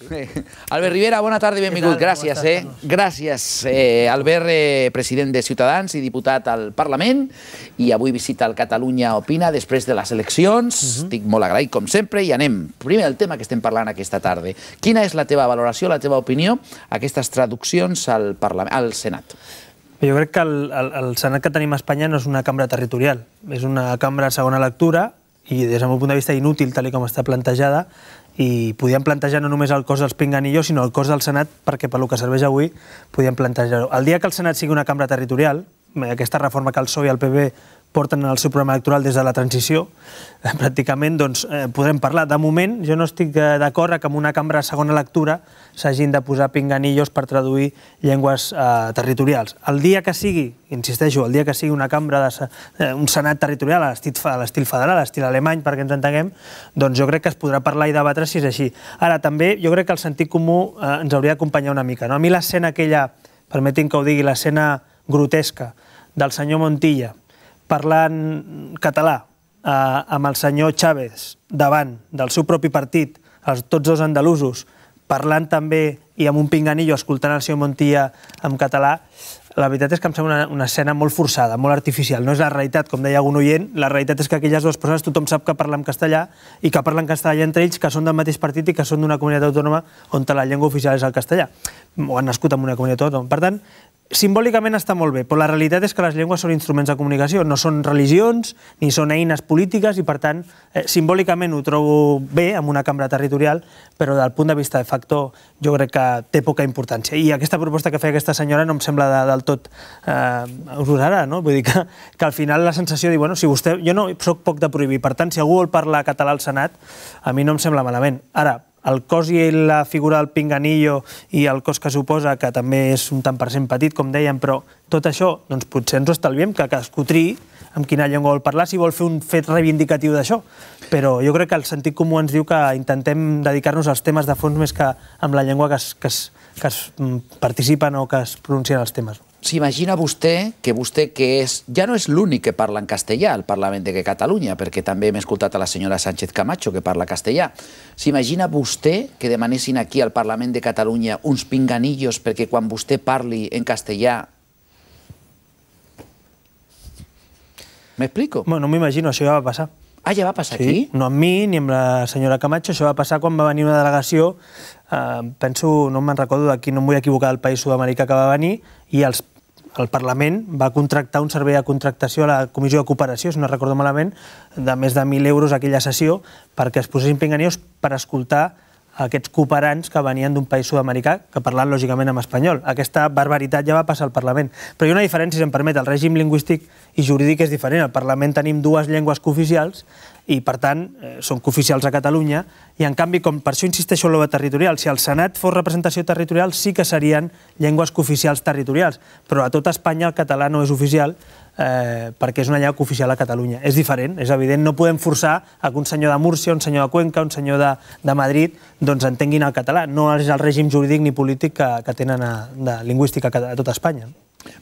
Sí. Albert Rivera, bona tarda i benvingut. Tal, Gràcies, eh? Gràcies, eh, Albert, eh, president de Ciutadans i diputat al Parlament, i avui visita el Catalunya Opina després de les eleccions. Uh mhm. -huh. Estic molt agraït, com sempre, i anem. Primer, el tema que estem parlant aquesta tarda. Quina és la teva valoració, la teva opinió, aquestes traduccions al, Parlament, al Senat? Jo crec que el, el, el Senat que tenim a Espanya no és una cambra territorial, és una cambra segona lectura, i des del meu punt de vista inútil, tal com està plantejada, i podíem plantejar no només el cos dels Pinganillos, sinó el cos del Senat, perquè pel que serveix avui podíem plantejar-ho. El dia que el Senat sigui una cambra territorial, aquesta reforma que el PSOE i el PP porten en el seu programa electoral des de la transició, eh, pràcticament doncs, eh, podrem parlar. De moment, jo no estic eh, d'acord que en una cambra de segona lectura s'hagin de posar pinganillos per traduir llengües eh, territorials. El dia que sigui, insisteixo, el dia que sigui una cambra, de, eh, un senat territorial a l'estil federal, a l'estil alemany, perquè ens entenguem, doncs jo crec que es podrà parlar i debatre si és així. Ara, també, jo crec que el sentit comú eh, ens hauria d'acompanyar una mica. No? A mi l'escena aquella, permetin que ho digui, l'escena grotesca del senyor Montilla, parlant català eh, amb el senyor Chávez davant del seu propi partit, els tots dos andalusos, parlant també i amb un pinganillo escoltant el senyor Montilla en català, la veritat és que em sembla una, una escena molt forçada, molt artificial. No és la realitat, com deia algun oient, la realitat és que aquelles dues persones tothom sap que parlen castellà i que parlen castellà entre ells, que són del mateix partit i que són d'una comunitat autònoma on la llengua oficial és el castellà, o han nascut en una comunitat autònoma. Per tant, simbòlicament està molt bé, però la realitat és que les llengües són instruments de comunicació, no són religions, ni són eines polítiques, i per tant, eh, simbòlicament ho trobo bé amb una cambra territorial, però del punt de vista de facto jo crec que té poca importància. I aquesta proposta que feia aquesta senyora no em sembla de, del tot eh, usarà, no? Vull dir que, que al final la sensació de dir, bueno, si vostè... Jo no sóc poc de prohibir, per tant, si algú vol parlar català al Senat, a mi no em sembla malament. Ara, el cos i la figura del pinganillo i el cos que suposa, que també és un tant per cent petit, com dèiem, però tot això, doncs potser ens ho estalviem, que cadascú triï amb quina llengua vol parlar, si vol fer un fet reivindicatiu d'això. Però jo crec que el sentit comú ens diu que intentem dedicar-nos als temes de fons més que amb la llengua que es, que es, que es mm, participen o que es pronuncien els temes. S'imagina vostè que vostè que és, ja no és l'únic que parla en castellà al Parlament de Catalunya, perquè també hem escoltat a la senyora Sánchez Camacho que parla castellà. S'imagina vostè que demanessin aquí al Parlament de Catalunya uns pinganillos perquè quan vostè parli en castellà ¿Me explico? Bueno, no m'imagino, això ja va passar. Ah, ja va passar sí, aquí? No amb mi ni amb la senyora Camacho, això va passar quan va venir una delegació, eh, penso, no me'n recordo d'aquí, no em vull equivocar, del país sud-americà que va venir, i els, el Parlament va contractar un servei de contractació a la Comissió de Cooperació, si no recordo malament, de més de 1.000 euros aquella sessió perquè es posessin pinganeus per escoltar aquests cooperants que venien d'un país sud-americà que parlant lògicament en espanyol. Aquesta barbaritat ja va passar al Parlament. Però hi ha una diferència, si em permet, el règim lingüístic i jurídic és diferent. Al Parlament tenim dues llengües cooficials i, per tant, eh, són cooficials a Catalunya, i, en canvi, com per això insisteixo en l'obra territorial, si el Senat fos representació territorial sí que serien llengües cooficials territorials, però a tot Espanya el català no és oficial, eh, perquè és una llengua oficial a Catalunya. És diferent, és evident, no podem forçar a que un senyor de Múrcia, un senyor de Cuenca, un senyor de, de Madrid, doncs entenguin el català. No és el règim jurídic ni polític que, que tenen a, de lingüística a tota Espanya.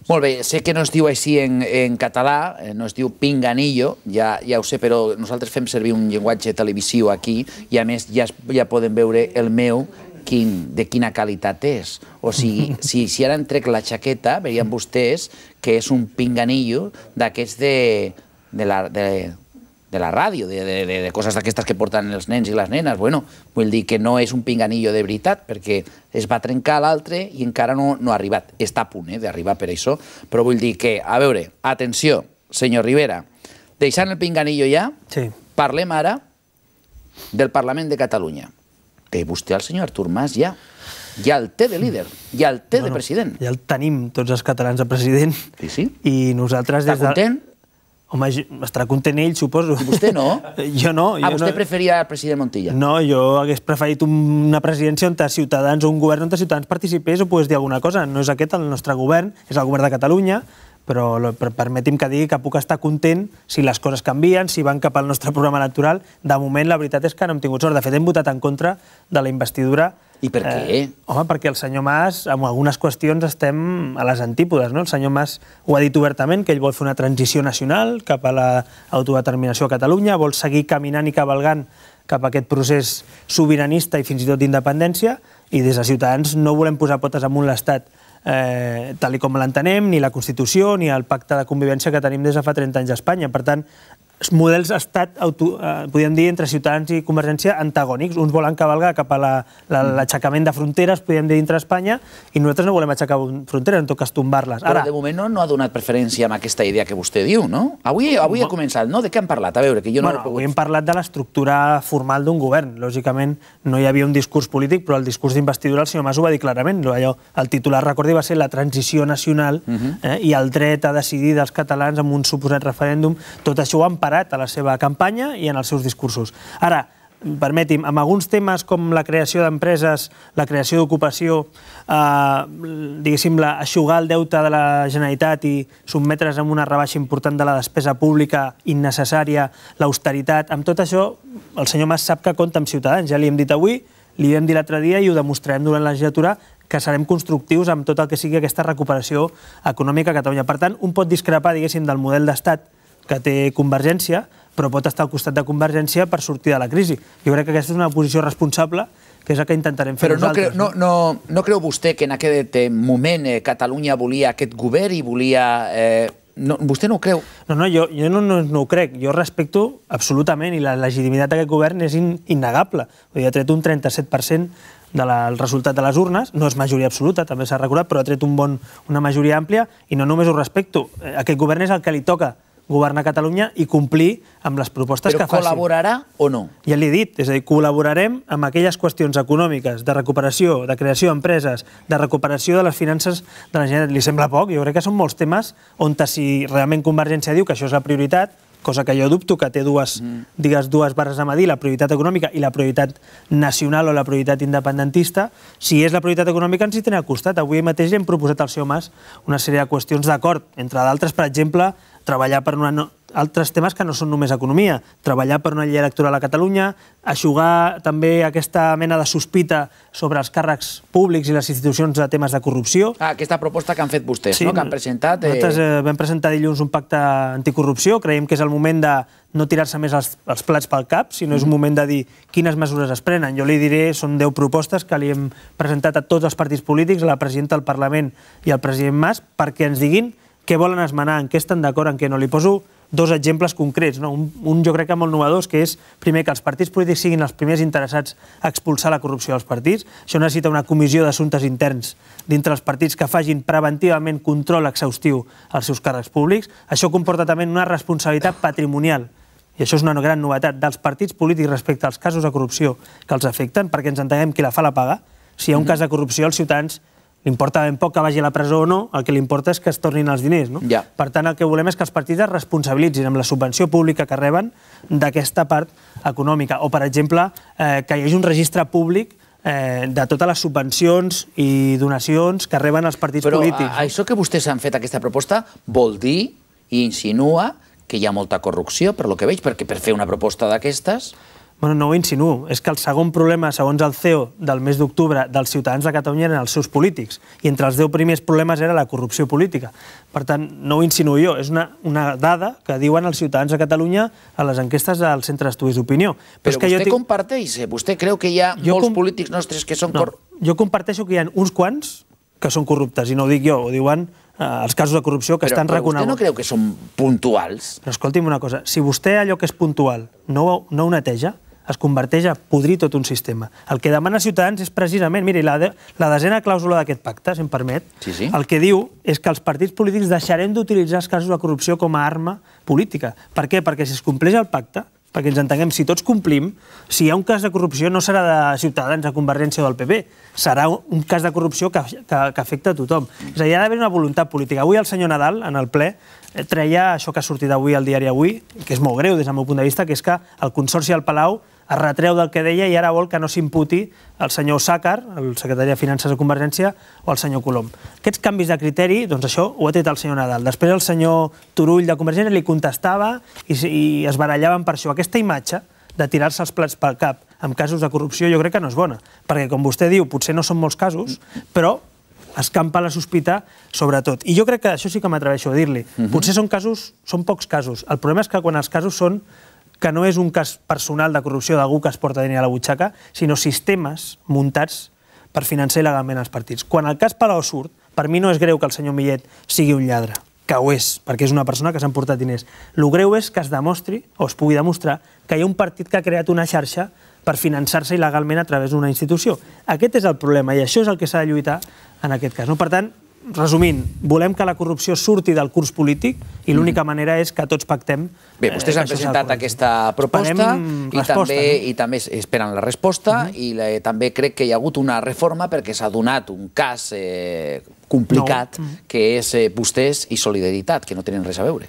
Molt bé, sé que no es diu així en, en català, eh, no es diu pinganillo, ja, ja ho sé, però nosaltres fem servir un llenguatge televisiu aquí i a més ja, ja poden veure el meu quin, de quina qualitat és. O sigui, si, si ara en trec la jaqueta, veien vostès que és un pinganillo d'aquests de, de, la, de, de la ràdio, de, de, de, de coses d'aquestes que porten els nens i les nenes. Bueno, vull dir que no és un pinganillo de veritat, perquè es va trencar l'altre i encara no, no ha arribat. Està a punt eh, d'arribar per això, però vull dir que, a veure, atenció, senyor Rivera, deixant el pinganillo ja, sí. parlem ara del Parlament de Catalunya té vostè el senyor Artur Mas ja. Ja el té de líder, ja el té bueno, de president. Ja el tenim tots els catalans de president. Sí, sí. I nosaltres... Està des de... content? Home, estarà content ell, suposo. I vostè no? jo no. Jo ah, vostè no... preferia el president Montilla? No, jo hagués preferit una presidència on Ciutadans un govern on Ciutadans participés o pogués dir alguna cosa. No és aquest el nostre govern, és el govern de Catalunya, però, permeti'm que digui que puc estar content si les coses canvien, si van cap al nostre programa electoral. De moment, la veritat és que no hem tingut sort. De fet, hem votat en contra de la investidura i per eh, què? Eh, home, perquè el senyor Mas, amb algunes qüestions, estem a les antípodes. No? El senyor Mas ho ha dit obertament, que ell vol fer una transició nacional cap a l'autodeterminació a Catalunya, vol seguir caminant i cavalgant cap a aquest procés sobiranista i fins i tot d'independència, i des de Ciutadans no volem posar potes amunt l'Estat eh, tal com l'entenem, ni la Constitució ni el pacte de convivència que tenim des de fa 30 anys a Espanya. Per tant, models estat, auto, eh, podríem dir, entre Ciutadans i Convergència antagònics. Uns volen cavalgar cap a l'aixecament la, la, mm. de fronteres, podríem dir, entre d'Espanya, i nosaltres no volem aixecar fronteres, en tot cas tombar-les. Ara... Però de moment no, no ha donat preferència amb aquesta idea que vostè diu, no? Avui, avui no. ha començat, no? De què han parlat? A veure, que jo no bueno, he pogut... Avui hem parlat de l'estructura formal d'un govern. Lògicament, no hi havia un discurs polític, però el discurs d'investidura el senyor Mas ho va dir clarament. Allò, el titular, recordi, va ser la transició nacional uh mhm. -huh. eh, i el dret a decidir dels catalans amb un suposat referèndum. Tot això ho han parat moderat a la seva campanya i en els seus discursos. Ara, permeti'm, amb alguns temes com la creació d'empreses, la creació d'ocupació, eh, diguéssim, la, aixugar el deute de la Generalitat i sotmetre's amb una rebaixa important de la despesa pública innecessària, l'austeritat, amb tot això el senyor Mas sap que compta amb Ciutadans, ja li hem dit avui, li hem dit l'altre dia i ho demostrarem durant la legislatura que serem constructius amb tot el que sigui aquesta recuperació econòmica a Catalunya. Per tant, un pot discrepar, diguéssim, del model d'estat que té Convergència, però pot estar al costat de Convergència per sortir de la crisi. Jo crec que aquesta és una posició responsable que és el que intentarem fer Però no Creu, no, no, no creu vostè que en aquest eh, moment eh, Catalunya volia aquest govern i volia... Eh, no, vostè no ho creu? No, no, jo, jo no, no, no ho crec. Jo respecto absolutament i la legitimitat d'aquest govern és in, innegable. Dir, ha tret un 37% del de resultat de les urnes, no és majoria absoluta, també s'ha recordat, però ha tret un bon, una majoria àmplia i no només ho respecto. Eh, aquest govern és el que li toca governar Catalunya i complir amb les propostes Però que facin. Però col·laborarà o no? Ja l'he dit, és a dir, col·laborarem amb aquelles qüestions econòmiques, de recuperació, de creació d'empreses, de recuperació de les finances de la Generalitat. Li sembla poc? Jo crec que són molts temes on, si realment Convergència diu que això és la prioritat, cosa que jo dubto que té dues, mm. digues, dues barres a medir, la prioritat econòmica i la prioritat nacional o la prioritat independentista. Si és la prioritat econòmica, ens hi tenen al costat. Avui mateix hem proposat al seu Mas una sèrie de qüestions d'acord, entre d'altres, per exemple, treballar per una no... altres temes que no són només economia, treballar per una llei electoral a Catalunya, aixugar també aquesta mena de sospita sobre els càrrecs públics i les institucions de temes de corrupció. Ah, aquesta proposta que han fet vostès, sí, no? que han presentat... Eh... Nosaltres eh, vam presentar dilluns un pacte anticorrupció, creiem que és el moment de no tirar-se més els, els plats pel cap, sinó mm és un mm-hmm. moment de dir quines mesures es prenen. Jo li diré, són 10 propostes que li hem presentat a tots els partits polítics, a la presidenta del Parlament i al president Mas, perquè ens diguin què volen esmenar, en què estan d'acord, en què no. Li poso dos exemples concrets. No? Un, un jo crec que molt novedor, que és, primer, que els partits polítics siguin els primers interessats a expulsar la corrupció dels partits. Això necessita una comissió d'assumptes interns dintre els partits que fagin preventivament control exhaustiu als seus càrrecs públics. Això comporta també una responsabilitat patrimonial i això és una gran novetat dels partits polítics respecte als casos de corrupció que els afecten, perquè ens entenem qui la fa la paga. Si hi ha un mm-hmm. cas de corrupció, els ciutadans li importa ben poc que vagi a la presó o no, el que li importa és que es tornin els diners. No? Ja. Per tant, el que volem és que els partits es responsabilitzin amb la subvenció pública que reben d'aquesta part econòmica. O, per exemple, eh, que hi hagi un registre públic eh, de totes les subvencions i donacions que reben els partits Però, polítics. Però això que vostès han fet, aquesta proposta, vol dir i insinua que hi ha molta corrupció, per lo que veig, perquè per fer una proposta d'aquestes... Bueno, no ho insinuo. És que el segon problema, segons el CEO, del mes d'octubre dels ciutadans de Catalunya eren els seus polítics. I entre els deu primers problemes era la corrupció política. Per tant, no ho insinuo jo. És una, una dada que diuen els ciutadans de Catalunya a les enquestes del Centre d'Estudis d'Opinió. Però, Però és que vostè jo comparteix, eh? Vostè creu que hi ha jo molts com... polítics nostres que són... No, cor... jo comparteixo que hi ha uns quants que són corruptes, i no ho dic jo, ho diuen eh, els casos de corrupció que però, estan reconeguts. Però vostè no creu que són puntuals? Però escolti'm una cosa, si vostè allò que és puntual no, no ho neteja, es converteix a podrir tot un sistema. El que demana Ciutadans és precisament, Mira, la, de, la desena clàusula d'aquest pacte, si em permet, sí, sí. el que diu és que els partits polítics deixarem d'utilitzar els casos de corrupció com a arma política. Per què? Perquè si es compleix el pacte, perquè ens entenguem, si tots complim, si hi ha un cas de corrupció no serà de Ciutadans, de Convergència o del PP, serà un cas de corrupció que, que, que afecta a tothom. És a dir, hi ha d'haver una voluntat política. Avui el senyor Nadal, en el ple, eh, treia això que ha sortit avui al diari Avui, que és molt greu des del meu punt de vista, que és que el Consorci del Palau es retreu del que deia i ara vol que no s'imputi el senyor Sàcar, el secretari de Finances de Convergència, o el senyor Colom. Aquests canvis de criteri, doncs això ho ha tret el senyor Nadal. Després el senyor Turull de Convergència li contestava i, i es barallaven per això. Aquesta imatge de tirar-se els plats pel cap amb casos de corrupció jo crec que no és bona, perquè com vostè diu, potser no són molts casos, però escampa la sospita, sobretot. I jo crec que això sí que m'atreveixo a dir-li. Uh mhm. -huh. Potser són casos, són pocs casos. El problema és que quan els casos són que no és un cas personal de corrupció d'algú que es porta diner a la butxaca, sinó sistemes muntats per finançar il·legalment els partits. Quan el cas Palau surt, per mi no és greu que el senyor Millet sigui un lladre, que ho és, perquè és una persona que s'ha emportat diners. El greu és que es demostri, o es pugui demostrar, que hi ha un partit que ha creat una xarxa per finançar-se il·legalment a través d'una institució. Aquest és el problema i això és el que s'ha de lluitar en aquest cas. No? Per tant, resumint, volem que la corrupció surti del curs polític i mm. l'única manera és que tots pactem. Bé, vostès eh, han presentat aquesta proposta i també, no? i també esperen la resposta mm -hmm. i la, també crec que hi ha hagut una reforma perquè s'ha donat un cas eh, complicat no. Mm. que és eh, vostès i solidaritat, que no tenen res a veure.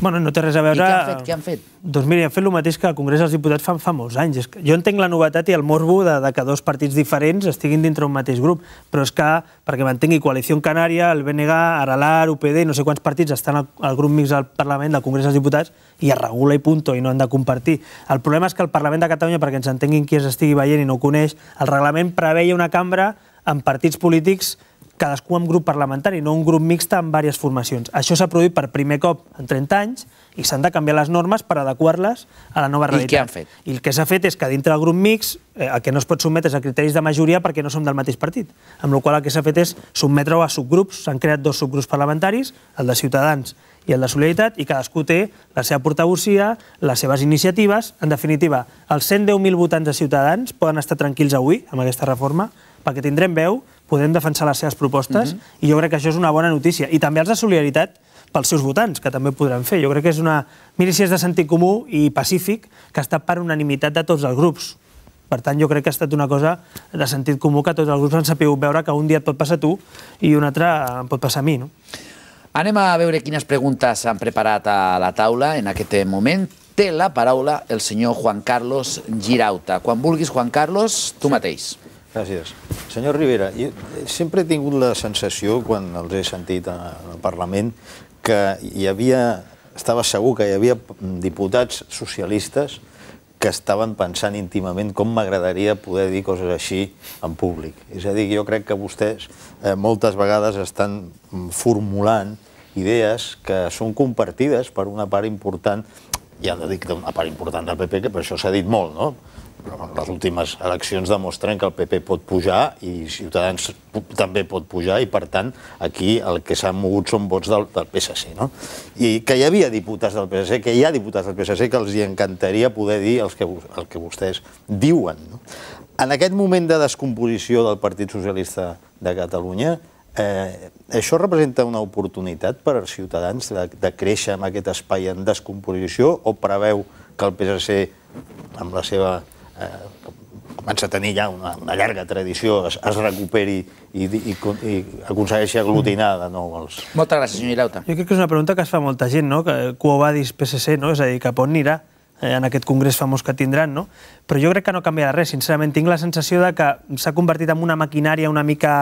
Bueno, no té res a veure... I què han fet? Què han fet? Doncs mira, han fet el mateix que el Congrés dels Diputats fan fa molts anys. És que Jo entenc la novetat i el morbo de, de que dos partits diferents estiguin dintre un mateix grup, però és que, perquè mantengui Coalició Canària, el BNG, Aralar, UPD, no sé quants partits estan al, al grup mix del Parlament, del Congrés dels Diputats, i es regula i punto, i no han de compartir. El problema és que el Parlament de Catalunya, perquè ens entenguin qui es estigui veient i no ho coneix, el reglament preveia una cambra amb partits polítics cadascú amb grup parlamentari, no un grup mixta amb diverses formacions. Això s'ha produït per primer cop en 30 anys i s'han de canviar les normes per adequar-les a la nova realitat. I què han fet? I el que s'ha fet és que dintre del grup mix eh, el que no es pot sotmetre és a criteris de majoria perquè no som del mateix partit, amb la qual el que s'ha fet és sotmetre-ho a subgrups. S'han creat dos subgrups parlamentaris, el de Ciutadans i el de Solidaritat, i cadascú té la seva portavocia, les seves iniciatives. En definitiva, els 110.000 votants de Ciutadans poden estar tranquils avui amb aquesta reforma, perquè tindrem veu, podem defensar les seves propostes, uh mhm. -huh. i jo crec que això és una bona notícia. I també els de solidaritat pels seus votants, que també ho podran fer. Jo crec que és una... Miri si és de sentit comú i pacífic, que està per unanimitat de tots els grups. Per tant, jo crec que ha estat una cosa de sentit comú que tots els grups han sapigut veure que un dia et pot passar a tu i un altre em pot passar a mi. No? Anem a veure quines preguntes s'han preparat a la taula en aquest moment. Té la paraula el senyor Juan Carlos Girauta. Quan vulguis, Juan Carlos, tu mateix. Gràcies. Senyor Rivera, eh, sempre he tingut la sensació, quan els he sentit al Parlament, que hi havia, estava segur que hi havia diputats socialistes que estaven pensant íntimament com m'agradaria poder dir coses així en públic. És a dir, jo crec que vostès eh, moltes vegades estan mm, formulant idees que són compartides per una part important, ja no dic una part important del PP, que per això s'ha dit molt, no? les últimes eleccions demostren que el PP pot pujar i Ciutadans també pot pujar i, per tant, aquí el que s'han mogut són vots del, del PSC, no? I que hi havia diputats del PSC, que hi ha diputats del PSC que els hi encantaria poder dir els que, el que vostès diuen, no? En aquest moment de descomposició del Partit Socialista de Catalunya, Eh, això representa una oportunitat per als ciutadans de, de créixer en aquest espai en descomposició o preveu que el PSC, amb la seva eh, comença a tenir ja una, una llarga tradició, es, es recuperi i, i, i aconsegueixi aglutinar de nou els... Moltes gràcies, senyor Irauta. Jo crec que és una pregunta que es fa molta gent, no? Que Quo Vadis PSC, no? És a dir, cap on anirà eh, en aquest congrés famós que tindran, no? Però jo crec que no canviarà res, sincerament. Tinc la sensació de que s'ha convertit en una maquinària una mica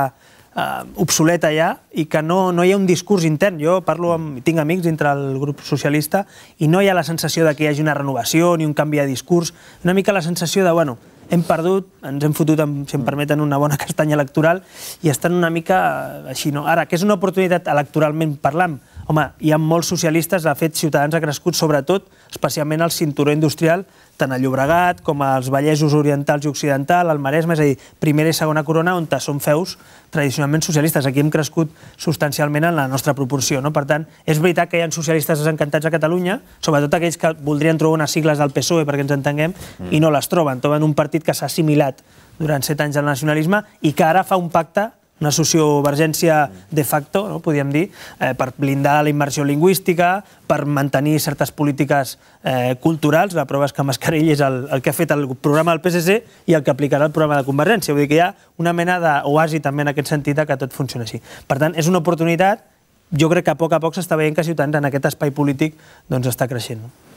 eh, obsoleta ja i que no, no hi ha un discurs intern. Jo parlo amb, tinc amics dintre el grup socialista i no hi ha la sensació de que hi hagi una renovació ni un canvi de discurs. Una mica la sensació de, bueno, hem perdut, ens hem fotut, amb, si em permeten, una bona castanya electoral i estan una mica eh, així, no? Ara, que és una oportunitat electoralment parlant, home, hi ha molts socialistes, de fet, Ciutadans ha crescut sobretot, especialment al cinturó industrial, tant al Llobregat com als Vallesos Orientals i Occidental, al Maresme, és a dir, primera i segona corona, on són feus tradicionalment socialistes. Aquí hem crescut substancialment en la nostra proporció. No? Per tant, és veritat que hi ha socialistes desencantats a Catalunya, sobretot aquells que voldrien trobar unes sigles del PSOE, perquè ens entenguem, mm. i no les troben. Troben un partit que s'ha assimilat durant set anys del nacionalisme i que ara fa un pacte una sociovergència de facto, no, podríem dir, eh, per blindar la immersió lingüística, per mantenir certes polítiques eh, culturals. La prova és que Mascarell és el, el que ha fet el programa del PSC i el que aplicarà el programa de Convergència. Vull dir que hi ha una mena d'oasi també en aquest sentit que tot funciona així. Per tant, és una oportunitat jo crec que a poc a poc s'està veient que Ciutadans en aquest espai polític doncs, està creixent. No?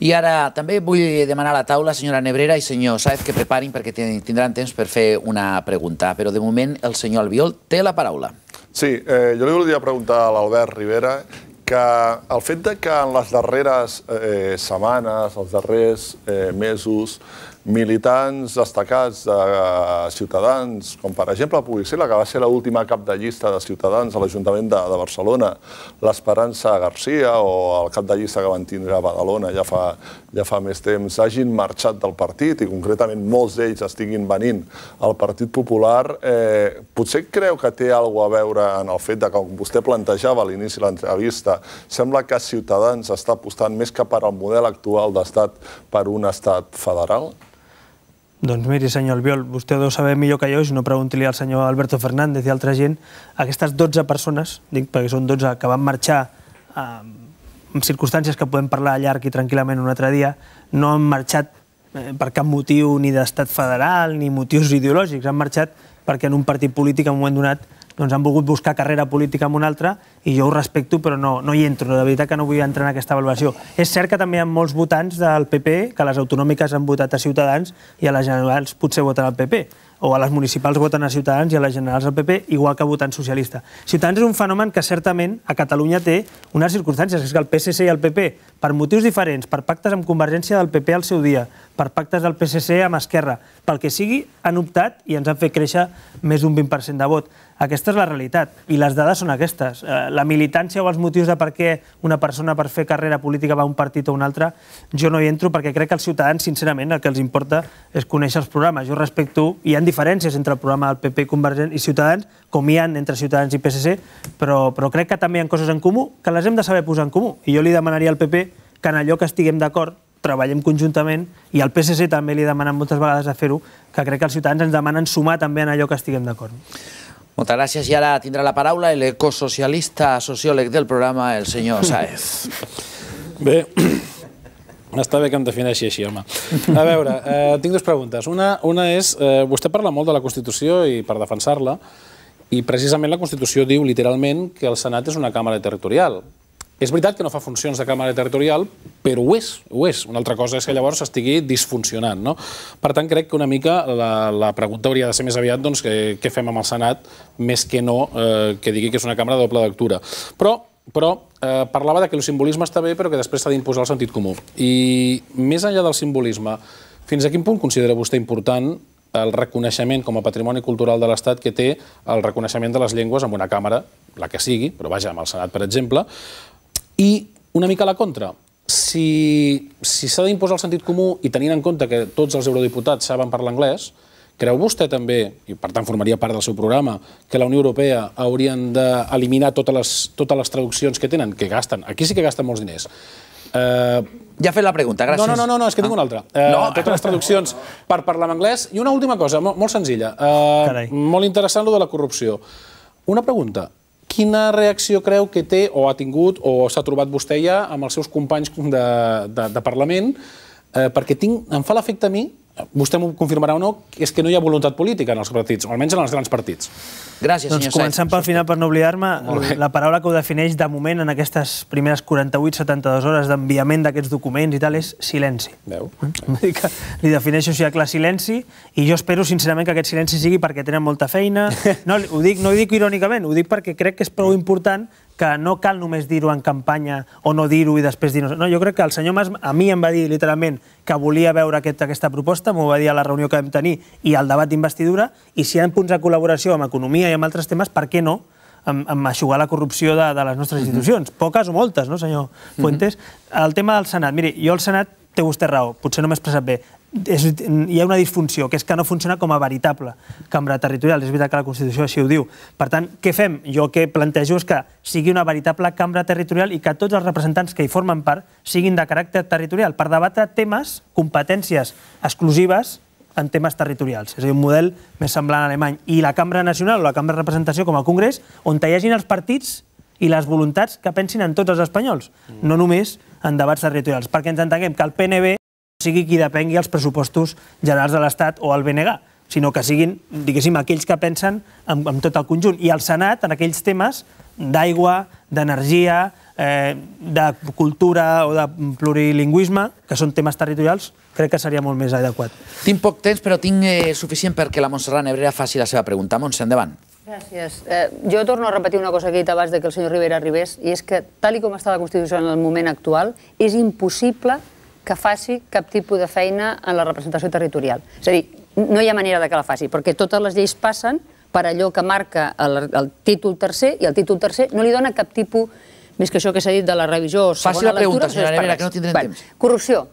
I ara també vull demanar a la taula, senyora Nebrera i senyor Saez, que preparin perquè tindran temps per fer una pregunta. Però de moment el senyor Albiol té la paraula. Sí, eh, jo li volia preguntar a l'Albert Rivera que el fet de que en les darreres eh, setmanes, els darrers eh, mesos, militants destacats de eh, Ciutadans, com per exemple ser la que va ser l'última cap de llista de Ciutadans a l'Ajuntament de, de Barcelona, l'Esperança Garcia o el cap de llista que van tindre a Badalona ja fa, ja fa més temps, hagin marxat del partit i concretament molts d'ells estiguin venint al Partit Popular, eh, potser creu que té alguna a veure en el fet de que, com vostè plantejava a l'inici de l'entrevista, sembla que Ciutadans està apostant més que per al model actual d'estat per un estat federal? Doncs miri, senyor Albiol, vostè ho deu saber millor que jo, si no pregunti-li al senyor Alberto Fernández i altra gent, aquestes 12 persones, dic perquè són 12, que van marxar eh, en circumstàncies que podem parlar llarg i tranquil·lament un altre dia, no han marxat eh, per cap motiu ni d'estat federal ni motius ideològics, han marxat perquè en un partit polític en un moment donat doncs han volgut buscar carrera política amb un altra i jo ho respecto, però no, no hi entro. La veritat que no vull entrar en aquesta valoració. És cert que també hi ha molts votants del PP que a les autonòmiques han votat a Ciutadans i a les generals potser voten al PP o a les municipals voten a Ciutadans i a les generals al PP, igual que votant socialista. Ciutadans és un fenomen que certament a Catalunya té unes circumstàncies, és que el PSC i el PP, per motius diferents, per pactes amb Convergència del PP al seu dia, per pactes del PSC amb Esquerra, pel que sigui, han optat i ens han fet créixer més d'un 20% de vot. Aquesta és la realitat, i les dades són aquestes. Eh, la militància o els motius de per què una persona per fer carrera política va a un partit o un altre, jo no hi entro perquè crec que els ciutadans, sincerament, el que els importa és conèixer els programes. Jo respecto, hi ha diferències entre el programa del PP, Convergent i Ciutadans, com hi ha entre Ciutadans i PSC, però, però crec que també hi ha coses en comú que les hem de saber posar en comú. I jo li demanaria al PP que en allò que estiguem d'acord treballem conjuntament i al PSC també li demanen moltes vegades a fer-ho, que crec que els ciutadans ens demanen sumar també en allò que estiguem d'acord. Moltes gràcies i ara tindrà la paraula l'ecosocialista sociòleg del programa, el senyor Saez. Bé, està bé que em defineixi així, home. A veure, eh, tinc dues preguntes. Una, una és, eh, vostè parla molt de la Constitució i per defensar-la, i precisament la Constitució diu literalment que el Senat és una càmera territorial. És veritat que no fa funcions de càmera territorial, però ho és, ho és. Una altra cosa és que llavors estigui disfuncionant. No? Per tant, crec que una mica la, la pregunta hauria de ser més aviat doncs, que, què fem amb el Senat, més que no eh, que digui que és una càmera de doble lectura. Però però eh, parlava de que el simbolisme està bé, però que després s'ha d'imposar el sentit comú. I més enllà del simbolisme, fins a quin punt considera vostè important el reconeixement com a patrimoni cultural de l'Estat que té el reconeixement de les llengües amb una càmera, la que sigui, però vaja, amb el Senat, per exemple, i una mica a la contra, si si s'ha d'imposar el sentit comú i tenint en compte que tots els eurodiputats saben parlar anglès, creu vostè també, i per tant formaria part del seu programa, que la Unió Europea haurien d'eliminar totes, les, totes les traduccions que tenen, que gasten, aquí sí que gasten molts diners, eh, ja ha fet la pregunta, gràcies. No, no, no, no és que tinc una ah. altra. Eh, no. Totes les traduccions per parlar en anglès. I una última cosa, molt, molt senzilla. Eh, molt interessant, lo de la corrupció. Una pregunta. Quina reacció creu que té o ha tingut o s'ha trobat vostè ja amb els seus companys de, de, de Parlament? Eh, perquè tinc, em fa l'efecte a mi vostè m'ho confirmarà o no, és que no hi ha voluntat política en els partits, o almenys en els grans partits. Gràcies, doncs senyor començant pel final, per no oblidar-me, la paraula que ho defineix de moment en aquestes primeres 48-72 hores d'enviament d'aquests documents i tal és silenci. Veu? Eh? Que li defineixo així clar silenci i jo espero sincerament que aquest silenci sigui perquè tenen molta feina. No, ho dic, no ho dic irònicament, ho dic perquè crec que és prou important que no cal només dir-ho en campanya o no dir-ho i després dir-ho. No, jo crec que el senyor Mas a mi em va dir literalment que volia veure aquest, aquesta proposta, m'ho va dir a la reunió que vam tenir i al debat d'investidura, i si hi ha punts de col·laboració amb economia i amb altres temes, per què no? amb, amb aixugar la corrupció de, de les nostres institucions. Mm -hmm. Poques o moltes, no, senyor Fuentes? Mm -hmm. El tema del Senat. Miri, jo el Senat té vostè raó, potser no m'he expressat bé és, hi ha una disfunció, que és que no funciona com a veritable cambra territorial. És veritat que la Constitució així ho diu. Per tant, què fem? Jo el que plantejo és que sigui una veritable cambra territorial i que tots els representants que hi formen part siguin de caràcter territorial per debatre temes, competències exclusives en temes territorials. És a dir, un model més semblant a alemany. I la Cambra Nacional o la Cambra de Representació com a Congrés, on hi hagin els partits i les voluntats que pensin en tots els espanyols, no només en debats territorials. Perquè ens entenguem que el PNB sigui qui depengui els pressupostos generals de l'Estat o el BNG, sinó que siguin, diguéssim, aquells que pensen en, en tot el conjunt. I el Senat, en aquells temes d'aigua, d'energia, eh, de cultura o de plurilingüisme, que són temes territorials, crec que seria molt més adequat. Tinc poc temps, però tinc eh, suficient perquè la Montserrat Nebrera faci la seva pregunta. Montse, endavant. Gràcies. Eh, jo torno a repetir una cosa que he dit abans que el senyor Rivera arribés, i és que, tal i com està la Constitució en el moment actual, és impossible que faci cap tipus de feina en la representació territorial. És a dir, no hi ha manera de que la faci, perquè totes les lleis passen per allò que marca el, el títol tercer i el títol tercer no li dona cap tipus, més que això que s'ha dit de la revisió o segona lectura... Faci la pregunta, lectura, senyora que no tindrem bueno, temps. Corrupció.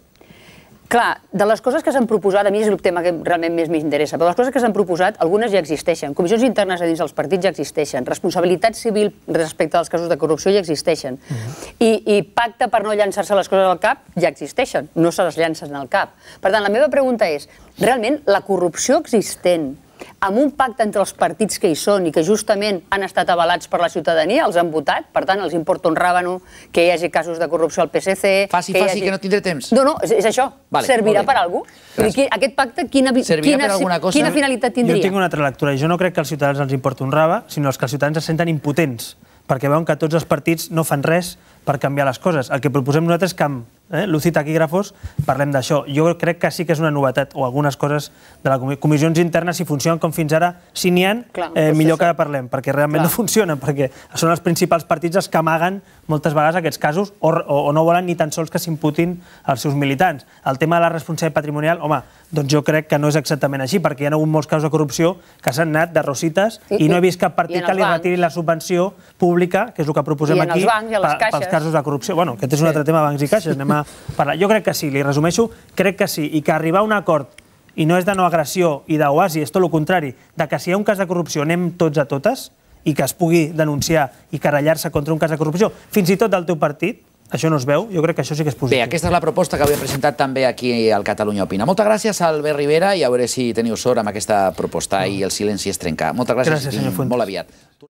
Clar, de les coses que s'han proposat, a mi és el tema que realment més m'interessa, però les coses que s'han proposat, algunes ja existeixen. Comissions internes a dins dels partits ja existeixen. Responsabilitat civil respecte als casos de corrupció ja existeixen. Mhm. I, I pacte per no llançar-se les coses al cap ja existeixen. No se les llancen al cap. Per tant, la meva pregunta és, realment, la corrupció existent amb un pacte entre els partits que hi són i que justament han estat avalats per la ciutadania, els han votat, per tant, els importa un ràbano que hi hagi casos de corrupció al PSC... Faci, que faci, hagi... que no tindré temps. No, no, és, és això. Vale, Servirà per algú? Qui, aquest pacte, quina, Servirà quina, per cosa? quina finalitat tindria? Jo tinc una altra lectura. Jo no crec que als ciutadans els importi un raba, sinó els que els ciutadans es senten impotents perquè veuen que tots els partits no fan res per canviar les coses. El que proposem nosaltres és que amb eh, l'UCI taquígrafos, parlem d'això. Jo crec que sí que és una novetat, o algunes coses de les comissions internes, si funcionen com fins ara, si n'hi ha, Clar, eh, doncs millor que parlem, perquè realment Clar. no funcionen, perquè són els principals partits els que amaguen moltes vegades aquests casos o, o, o no volen ni tan sols que s'imputin als seus militants. El tema de la responsabilitat patrimonial, home, doncs jo crec que no és exactament així, perquè hi ha hagut molts casos de corrupció que s'han anat de rosites I, i no he vist cap partit que li bancs. retiri la subvenció pública, que és el que proposem aquí, pels casos de corrupció. Bueno, aquest és un sí. altre tema, bancs i caixes, anem tornar a parlar. Jo crec que sí, li resumeixo, crec que sí, i que arribar a un acord i no és de no agressió i d'oasi, és tot el contrari, de que si hi ha un cas de corrupció anem tots a totes i que es pugui denunciar i carallar-se contra un cas de corrupció, fins i tot del teu partit, això no es veu, jo crec que això sí que és positiu. Bé, aquesta és la proposta que havia presentat també aquí al Catalunya Opina. Moltes gràcies a Albert Rivera i a veure si teniu sort amb aquesta proposta no. i el silenci es trenca. Moltes gràcies, gràcies i molt aviat.